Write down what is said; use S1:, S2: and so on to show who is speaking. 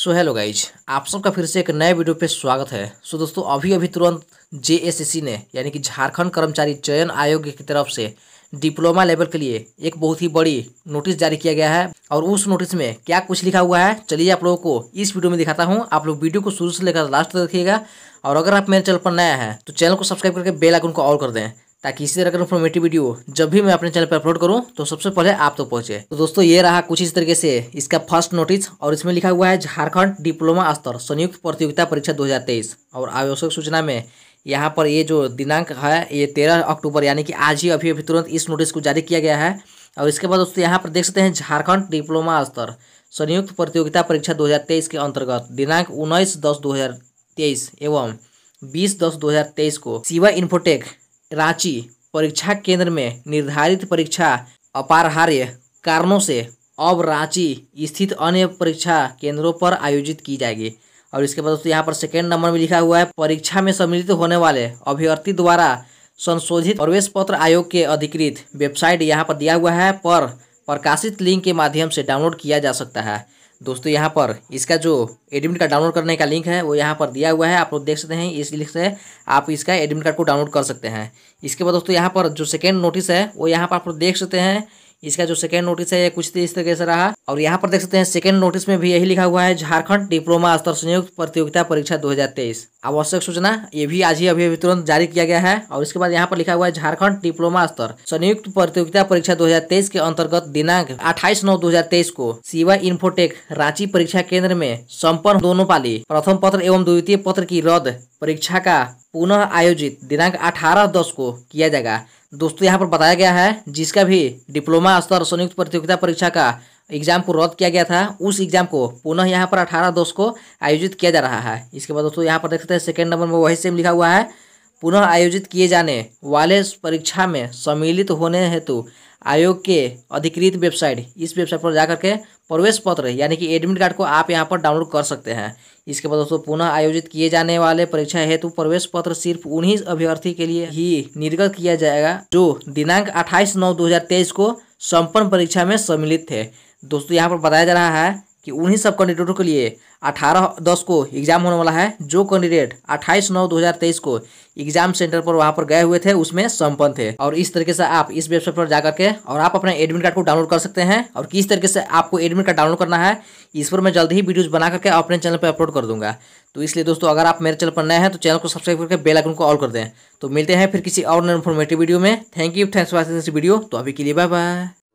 S1: so hello guys आप सबका फिर से एक नए वीडियो पे स्वागत है सो so, दोस्तों अभी अभी तुरंत जे ने यानी कि झारखंड कर्मचारी चयन आयोग की तरफ से डिप्लोमा लेवल के लिए एक बहुत ही बड़ी नोटिस जारी किया गया है और उस नोटिस में क्या कुछ लिखा हुआ है चलिए आप लोगों को इस वीडियो में दिखाता हूँ आप लोग वीडियो को शुरू से लेकर लास्ट तक देखिएगा और अगर आप मेरे चैनल पर नया है तो चैनल को सब्सक्राइब करके बेल आइकन को ऑल कर दें ताकि इसी तरह का इन्फॉर्मेटिव वीडियो जब भी मैं अपने चैनल पर अपलोड करूँ तो सबसे पहले आप तक तो पहुंचे तो दोस्तों ये रहा कुछ इस तरीके से इसका फर्स्ट नोटिस और इसमें लिखा हुआ है झारखंड डिप्लोमा स्तर संयुक्त प्रतियोगिता परीक्षा 2023 और आवश्यक सूचना में यहाँ पर ये जो दिनांक है ये तेरह अक्टूबर यानी कि आज ही अभी अभी तुरंत इस नोटिस को जारी किया गया है और इसके बाद दोस्तों यहाँ पर देख सकते हैं झारखंड डिप्लोमा स्तर संयुक्त प्रतियोगिता परीक्षा 2023 के अंतर्गत दिनांक उन्नीस दस 2023 एवं बीस दस 2023 को सिवा इन्फोटेक रांची परीक्षा केंद्र में निर्धारित परीक्षा अपारहार्य कारणों से अब रांची स्थित अन्य परीक्षा केंद्रों पर आयोजित की जाएगी और इसके बाद दोस्तों यहाँ पर सेकेंड नंबर में लिखा हुआ है परीक्षा में सम्मिलित होने वाले अभ्यर्थी द्वारा संशोधित प्रवेश पत्र आयोग के अधिकृत वेबसाइट यहाँ पर दिया हुआ है पर प्रकाशित लिंक के माध्यम से डाउनलोड किया जा सकता है दोस्तों यहाँ पर इसका जो एडमिट कार्ड डाउनलोड करने का लिंक है वो यहाँ पर दिया हुआ है आप लोग देख सकते हैं इस लिंक से आप इसका एडमिट कार्ड को डाउनलोड कर सकते हैं इसके बाद दोस्तों यहाँ पर जो सेकेंड नोटिस है वो यहाँ पर आप लोग देख सकते हैं इसका जो सेकेंड नोटिस है ये कुछ इस तरह से रहा और यहाँ पर देख सकते हैं सेकेंड नोटिस में भी यही लिखा हुआ है झारखंड डिप्लोमा स्तर संयुक्त प्रतियोगिता परीक्षा दो आवश्यक सूचना ये भी आज ही अभी अभी तुरंत जारी किया गया है और इसके बाद यहाँ पर लिखा हुआ है झारखंड डिप्लोमा स्तर संयुक्त प्रतियोगिता परीक्षा 2023 के अंतर्गत दिनांक 28 नौ 2023 को सीवा इन्फोटेक रांची परीक्षा केंद्र में संपन्न दोनों पाली प्रथम पत्र एवं द्वितीय पत्र की रद्द परीक्षा का पुनः आयोजित दिनांक 18 दस को किया जाएगा दोस्तों यहाँ पर बताया गया है जिसका भी डिप्लोमा स्तर संयुक्त प्रतियोगिता परीक्षा का एग्जाम को रद्द किया गया था उस एग्जाम को पुनः यहाँ पर 18 दस को आयोजित किया जा रहा है इसके बाद दोस्तों यहाँ पर देख सकते हैं सेकेंड नंबर में वही सेम लिखा हुआ है पुनः आयोजित किए जाने वाले परीक्षा में सम्मिलित होने हेतु आयोग के अधिकृत वेबसाइट इस वेबसाइट पर जाकर के प्रवेश पत्र यानी कि एडमिट कार्ड को आप यहाँ पर डाउनलोड कर सकते हैं इसके बाद दोस्तों पुनः आयोजित किए जाने वाले परीक्षा हेतु प्रवेश पत्र सिर्फ उन्हीं अभ्यर्थी के लिए ही निर्गत किया जाएगा जो दिनांक 28 नौ 2023 को संपन्न परीक्षा में सम्मिलित थे दोस्तों यहाँ पर बताया जा रहा है कि उन्हीं सब कैंडिडेटों के लिए 18 दस को एग्ज़ाम होने वाला है जो कैंडिडेट 28 नौ 2023 को एग्ज़ाम सेंटर पर वहां पर गए हुए थे उसमें संपन्न थे और इस तरीके से आप इस वेबसाइट पर जाकर के और आप अपने एडमिट कार्ड को डाउनलोड कर सकते हैं और किस तरीके से आपको एडमिट कार्ड डाउनलोड करना है इस पर मैं जल्द ही वीडियोज़ बना करके अपने चैनल पर अपलोड कर दूंगा तो इसलिए दोस्तों अगर आप मेरे चैनल पर नए हैं तो चैनल को सब्सक्राइब करके बेल आइकन को ऑल कर दें तो मिलते हैं फिर किसी और इन्फॉर्मेटिव वीडियो में thank you thanks watching video तो अभी के लिए बाय बाय